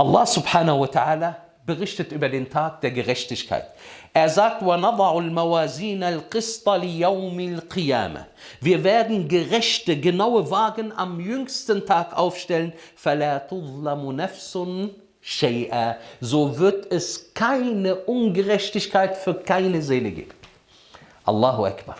Allah subhanahu wa ta'ala berichtet über den Tag der Gerechtigkeit. Er sagt, wir werden gerechte, genaue Wagen am jüngsten Tag aufstellen. So wird es keine Ungerechtigkeit für keine Seele geben. Allahu Akbar.